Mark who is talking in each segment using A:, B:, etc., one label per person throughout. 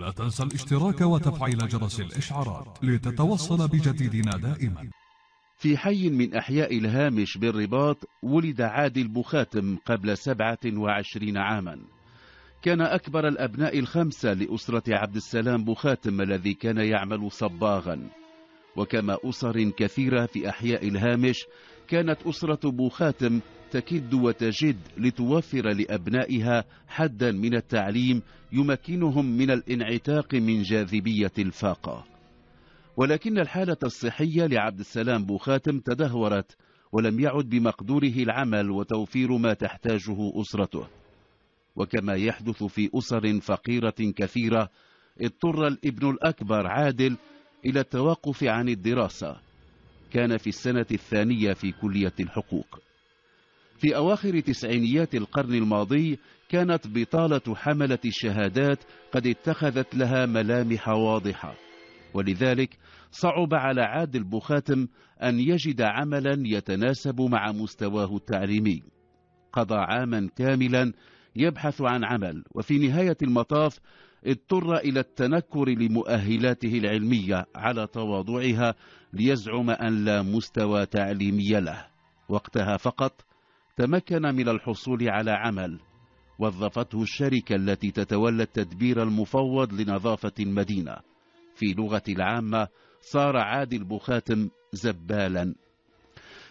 A: لا تنسى الاشتراك وتفعيل جرس الإشعارات لتتوصل بجديدنا دائما في حي من أحياء الهامش بالرباط ولد عادل بخاتم قبل 27 عاما كان أكبر الأبناء الخمسة لأسرة عبد السلام بخاتم الذي كان يعمل صباغا وكما أسر كثيرة في أحياء الهامش كانت أسرة بوخاتم تكد وتجد لتوفر لأبنائها حدا من التعليم يمكنهم من الانعتاق من جاذبية الفاقة ولكن الحالة الصحية لعبد السلام بوخاتم تدهورت ولم يعد بمقدوره العمل وتوفير ما تحتاجه أسرته وكما يحدث في أسر فقيرة كثيرة اضطر الابن الأكبر عادل إلى التوقف عن الدراسة كان في السنة الثانية في كلية الحقوق في أواخر تسعينيات القرن الماضي كانت بطالة حملة الشهادات قد اتخذت لها ملامح واضحة ولذلك صعب على عادل بوخاتم أن يجد عملا يتناسب مع مستواه التعليمي قضى عاما كاملا يبحث عن عمل وفي نهاية المطاف اضطر إلى التنكر لمؤهلاته العلمية على تواضعها ليزعم أن لا مستوى تعليمي له وقتها فقط تمكن من الحصول على عمل وظفته الشركة التي تتولى التدبير المفوض لنظافة المدينة في لغة العامة صار عادل البخاتم زبالا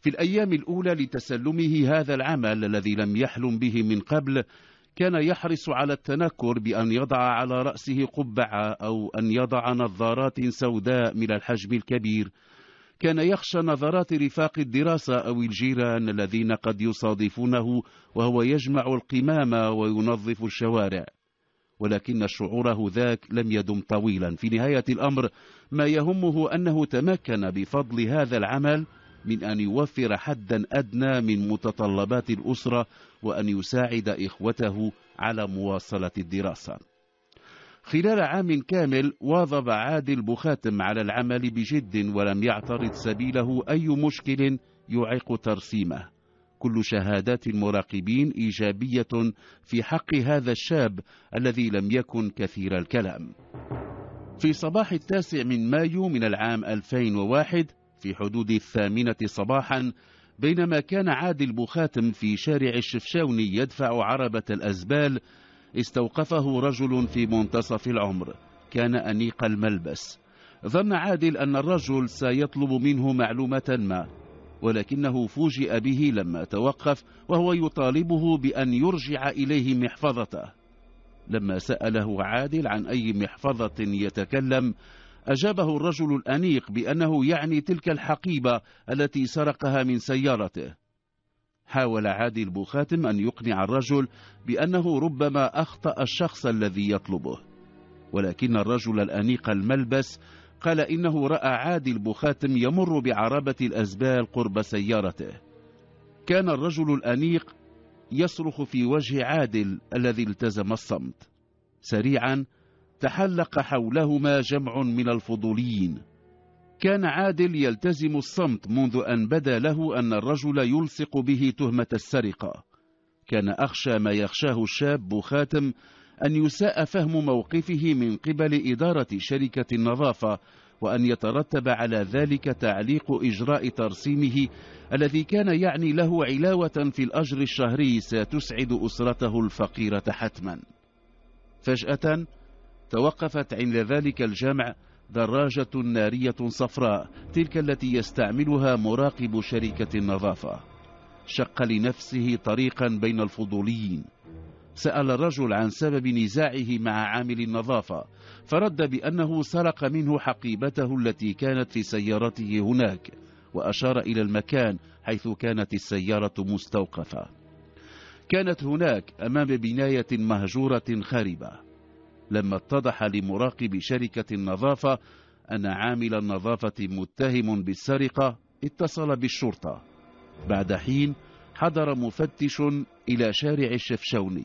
A: في الأيام الأولى لتسلمه هذا العمل الذي لم يحلم به من قبل كان يحرص على التنكر بأن يضع على رأسه قبعة أو أن يضع نظارات سوداء من الحجم الكبير كان يخشى نظرات رفاق الدراسة أو الجيران الذين قد يصادفونه وهو يجمع القمامة وينظف الشوارع ولكن شعوره ذاك لم يدم طويلا في نهاية الأمر ما يهمه أنه تمكن بفضل هذا العمل من أن يوفر حدا أدنى من متطلبات الأسرة وأن يساعد إخوته على مواصلة الدراسة خلال عام كامل واظب عادل بخاتم على العمل بجد ولم يعترض سبيله أي مشكل يعيق ترسيمه كل شهادات المراقبين إيجابية في حق هذا الشاب الذي لم يكن كثير الكلام في صباح التاسع من مايو من العام 2001 في حدود الثامنة صباحا بينما كان عادل بوخاتم في شارع الشفشاوني يدفع عربة الأزبال استوقفه رجل في منتصف العمر كان أنيق الملبس ظن عادل أن الرجل سيطلب منه معلومة ما ولكنه فوجئ به لما توقف وهو يطالبه بأن يرجع إليه محفظته لما سأله عادل عن أي محفظة يتكلم أجابه الرجل الأنيق بأنه يعني تلك الحقيبة التي سرقها من سيارته حاول عادي البوخاتم أن يقنع الرجل بأنه ربما أخطأ الشخص الذي يطلبه ولكن الرجل الأنيق الملبس قال إنه رأى عادي البوخاتم يمر بعربة الأزبال قرب سيارته كان الرجل الأنيق يصرخ في وجه عادل الذي التزم الصمت سريعا تحلق حولهما جمع من الفضوليين كان عادل يلتزم الصمت منذ أن بدا له أن الرجل يلصق به تهمة السرقة كان أخشى ما يخشاه الشاب خاتم أن يساء فهم موقفه من قبل إدارة شركة النظافة وأن يترتب على ذلك تعليق إجراء ترسيمه الذي كان يعني له علاوة في الأجر الشهري ستسعد أسرته الفقيرة حتما فجأة توقفت عند ذلك الجمع دراجة نارية صفراء تلك التي يستعملها مراقب شركة النظافة شق لنفسه طريقا بين الفضوليين سأل الرجل عن سبب نزاعه مع عامل النظافة فرد بأنه سرق منه حقيبته التي كانت في سيارته هناك وأشار إلى المكان حيث كانت السيارة مستوقفة كانت هناك أمام بناية مهجورة خاربة لما اتضح لمراقب شركة النظافة أن عامل النظافة متهم بالسرقة اتصل بالشرطة بعد حين حضر مفتش إلى شارع الشفشوني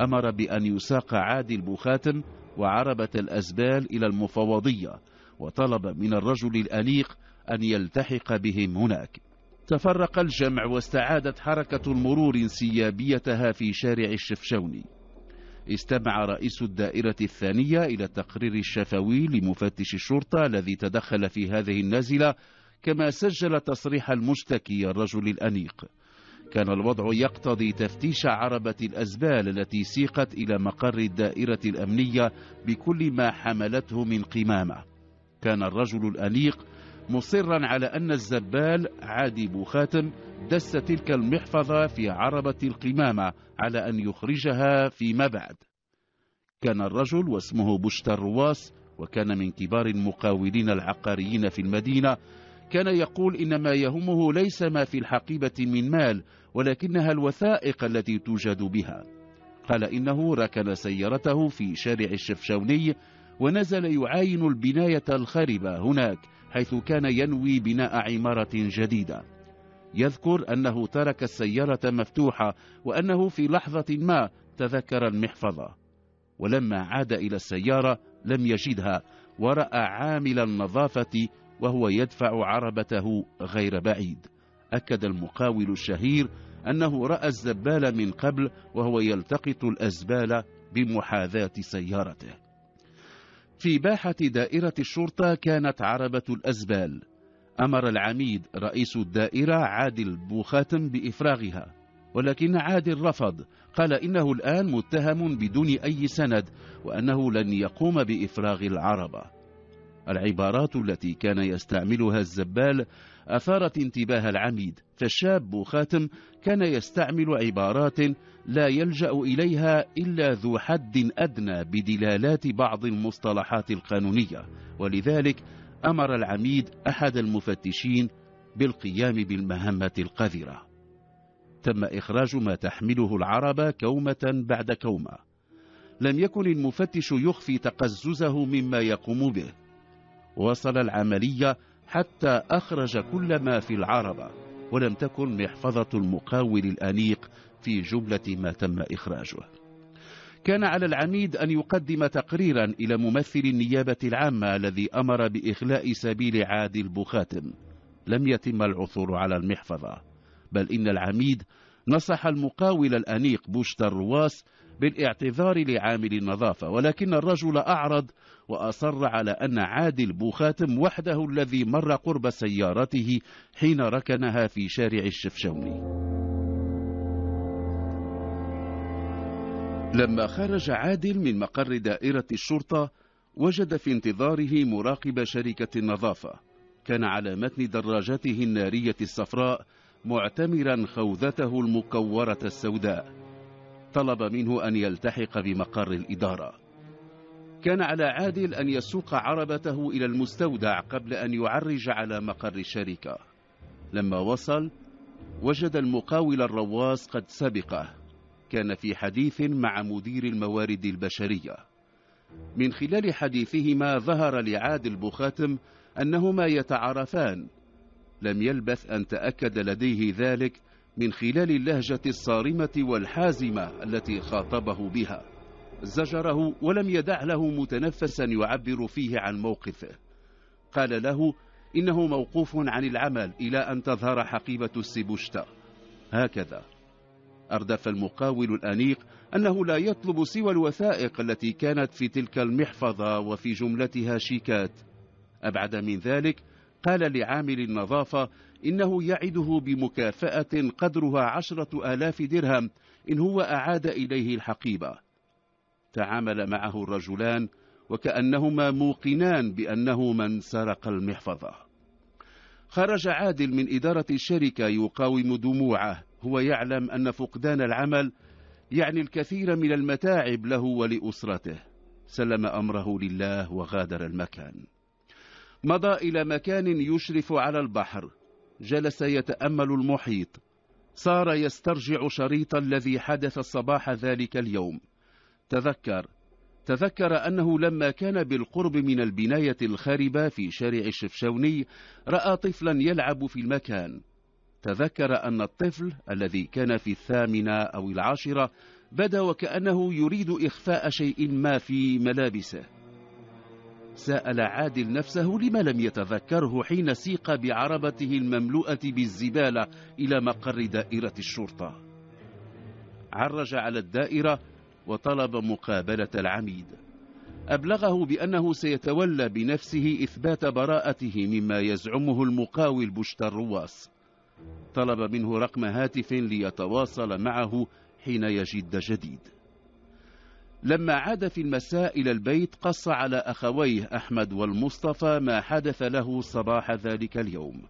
A: أمر بأن يساق عادل بوخاتن وعربة الأزبال إلى المفوضية وطلب من الرجل الأنيق أن يلتحق بهم هناك تفرق الجمع واستعادت حركة المرور سيابيتها في شارع الشفشوني استمع رئيس الدائرة الثانية إلى التقرير الشفوي لمفتش الشرطة الذي تدخل في هذه النازلة كما سجل تصريح المشتكي الرجل الأنيق كان الوضع يقتضي تفتيش عربة الأزبال التي سيقت إلى مقر الدائرة الأمنية بكل ما حملته من قمامة كان الرجل الأنيق مصرا على أن الزبال عادي بوخاتم دس تلك المحفظة في عربة القمامة على أن يخرجها فيما بعد كان الرجل واسمه بشترواس وكان من كبار المقاولين العقاريين في المدينة كان يقول إن ما يهمه ليس ما في الحقيبة من مال ولكنها الوثائق التي توجد بها قال إنه ركن سيارته في شارع الشفشوني ونزل يعاين البناية الخاربة هناك حيث كان ينوي بناء عمارة جديدة يذكر أنه ترك السيارة مفتوحة وأنه في لحظة ما تذكر المحفظة ولما عاد إلى السيارة لم يجدها ورأى عامل النظافة وهو يدفع عربته غير بعيد أكد المقاول الشهير أنه رأى الزبال من قبل وهو يلتقط الأزبال بمحاذاة سيارته في باحة دائرة الشرطة كانت عربة الأزبال أمر العميد رئيس الدائرة عادل بوخاتم بإفراغها ولكن عادل رفض قال إنه الآن متهم بدون أي سند وأنه لن يقوم بإفراغ العربة العبارات التي كان يستعملها الزبال أثارت انتباه العميد فالشاب خاتم كان يستعمل عبارات لا يلجأ إليها إلا ذو حد أدنى بدلالات بعض المصطلحات القانونية ولذلك أمر العميد أحد المفتشين بالقيام بالمهمة القذرة تم إخراج ما تحمله العربة كومة بعد كومة لم يكن المفتش يخفي تقززه مما يقوم به وصل العملية حتى أخرج كل ما في العربة ولم تكن محفظة المقاول الأنيق في جملة ما تم إخراجه كان على العميد أن يقدم تقريرا إلى ممثل النيابة العامة الذي أمر بإخلاء سبيل عادل بوخاتم لم يتم العثور على المحفظة بل إن العميد نصح المقاول الأنيق بوشتر رواس بالاعتذار لعامل النظافة ولكن الرجل أعرض وأصر على أن عادل بوخاتم وحده الذي مر قرب سيارته حين ركنها في شارع الشفشوني لما خرج عادل من مقر دائرة الشرطة وجد في انتظاره مراقب شركة النظافة كان على متن دراجته النارية الصفراء معتمرا خوذته المكورة السوداء طلب منه أن يلتحق بمقر الإدارة كان على عادل أن يسوق عربته إلى المستودع قبل أن يعرج على مقر الشركة لما وصل وجد المقاول الرواس قد سبقه كان في حديث مع مدير الموارد البشرية من خلال حديثهما ظهر لعادل بخاتم أنهما يتعارفان لم يلبث أن تأكد لديه ذلك من خلال اللهجة الصارمة والحازمة التي خاطبه بها زجره ولم يدع له متنفسا يعبر فيه عن موقفه قال له إنه موقوف عن العمل إلى أن تظهر حقيبة السبشتة هكذا أردف المقاول الأنيق أنه لا يطلب سوى الوثائق التي كانت في تلك المحفظة وفي جملتها شيكات أبعد من ذلك قال لعامل النظافة إنه يعده بمكافأة قدرها عشرة آلاف درهم إن هو أعاد إليه الحقيبة تعامل معه الرجلان وكأنهما موقنان بأنه من سرق المحفظة خرج عادل من إدارة الشركة يقاوم دموعه هو يعلم أن فقدان العمل يعني الكثير من المتاعب له ولأسرته سلم أمره لله وغادر المكان مضى إلى مكان يشرف على البحر جلس يتأمل المحيط صار يسترجع شريط الذي حدث الصباح ذلك اليوم تذكر تذكر أنه لما كان بالقرب من البناية الخاربة في شارع الشفشوني رأى طفلا يلعب في المكان تذكر أن الطفل الذي كان في الثامنة أو العاشرة بدا وكأنه يريد إخفاء شيء ما في ملابسه سأل عادل نفسه لما لم يتذكره حين سيق بعربته المملوءة بالزبالة إلى مقر دائرة الشرطة عرج على الدائرة وطلب مقابلة العميد أبلغه بأنه سيتولى بنفسه إثبات براءته مما يزعمه المقاول بشت الرواس طلب منه رقم هاتف ليتواصل معه حين يجد جديد لما عاد في المساء إلى البيت قص على أخويه أحمد والمصطفى ما حدث له صباح ذلك اليوم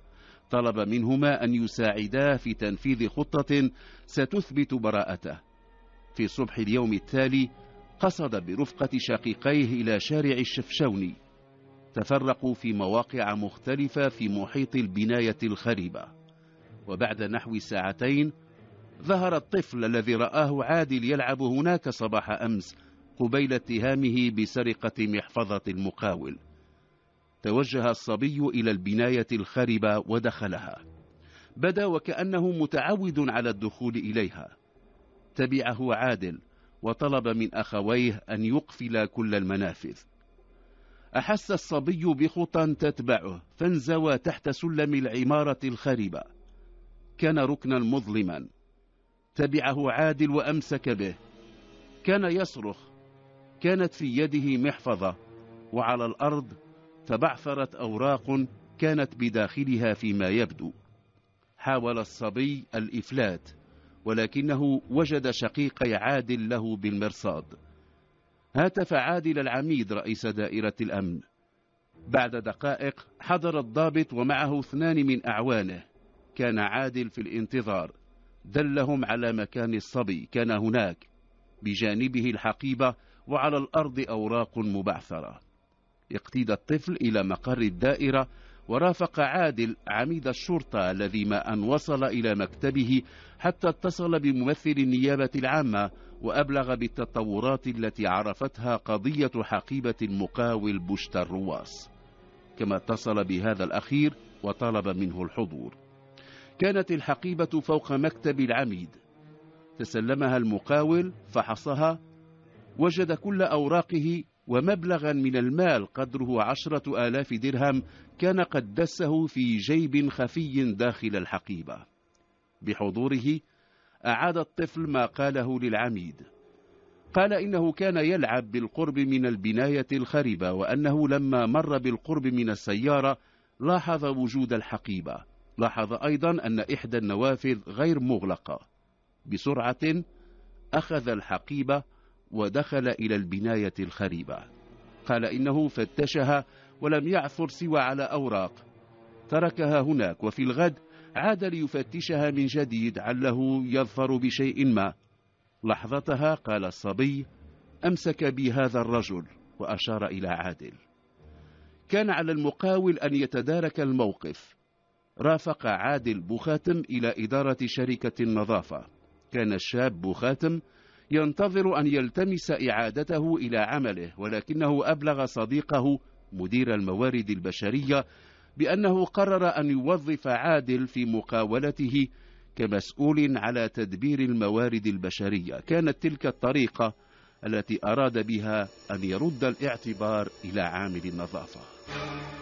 A: طلب منهما أن يساعداه في تنفيذ خطة ستثبت براءته في صبح اليوم التالي قصد برفقة شقيقيه إلى شارع الشفشوني تفرقوا في مواقع مختلفة في محيط البناية الخريبة وبعد نحو ساعتين ظهر الطفل الذي رآه عادل يلعب هناك صباح أمس قبيل اتهامه بسرقة محفظة المقاول توجه الصبي إلى البناية الخربة ودخلها بدا وكأنه متعود على الدخول إليها تبعه عادل وطلب من أخويه أن يقفل كل المنافذ أحس الصبي بخطى تتبعه فانزوى تحت سلم العمارة الخربة كان ركنا مظلما تبعه عادل وأمسك به كان يصرخ كانت في يده محفظة وعلى الأرض تبعثرت أوراق كانت بداخلها فيما يبدو حاول الصبي الإفلات ولكنه وجد شقيقي عادل له بالمرصاد هاتف عادل العميد رئيس دائرة الأمن بعد دقائق حضر الضابط ومعه اثنان من أعوانه كان عادل في الانتظار دلهم على مكان الصبي كان هناك بجانبه الحقيبة وعلى الأرض أوراق مبعثرة اقتيد الطفل إلى مقر الدائرة ورافق عادل عميد الشرطة الذي ما أن وصل إلى مكتبه حتى اتصل بممثل النيابة العامة وأبلغ بالتطورات التي عرفتها قضية حقيبة المقاول بشتى الرواس كما اتصل بهذا الأخير وطلب منه الحضور كانت الحقيبة فوق مكتب العميد تسلمها المقاول فحصها وجد كل أوراقه ومبلغا من المال قدره عشرة آلاف درهم كان قد دسه في جيب خفي داخل الحقيبة بحضوره أعاد الطفل ما قاله للعميد قال إنه كان يلعب بالقرب من البناية الخريبة وأنه لما مر بالقرب من السيارة لاحظ وجود الحقيبة لاحظ أيضا أن إحدى النوافذ غير مغلقة بسرعة أخذ الحقيبة ودخل إلى البناية الخريبة قال إنه فتشها ولم يعثر سوى على أوراق تركها هناك وفي الغد عاد ليفتشها من جديد عله يظفر بشيء ما لحظتها قال الصبي أمسك بي هذا الرجل وأشار إلى عادل كان على المقاول أن يتدارك الموقف رافق عادل بوخاتم إلى إدارة شركة النظافة كان الشاب بوخاتم ينتظر أن يلتمس إعادته إلى عمله ولكنه أبلغ صديقه مدير الموارد البشرية بأنه قرر أن يوظف عادل في مقاولته كمسؤول على تدبير الموارد البشرية كانت تلك الطريقة التي أراد بها أن يرد الاعتبار إلى عامل النظافة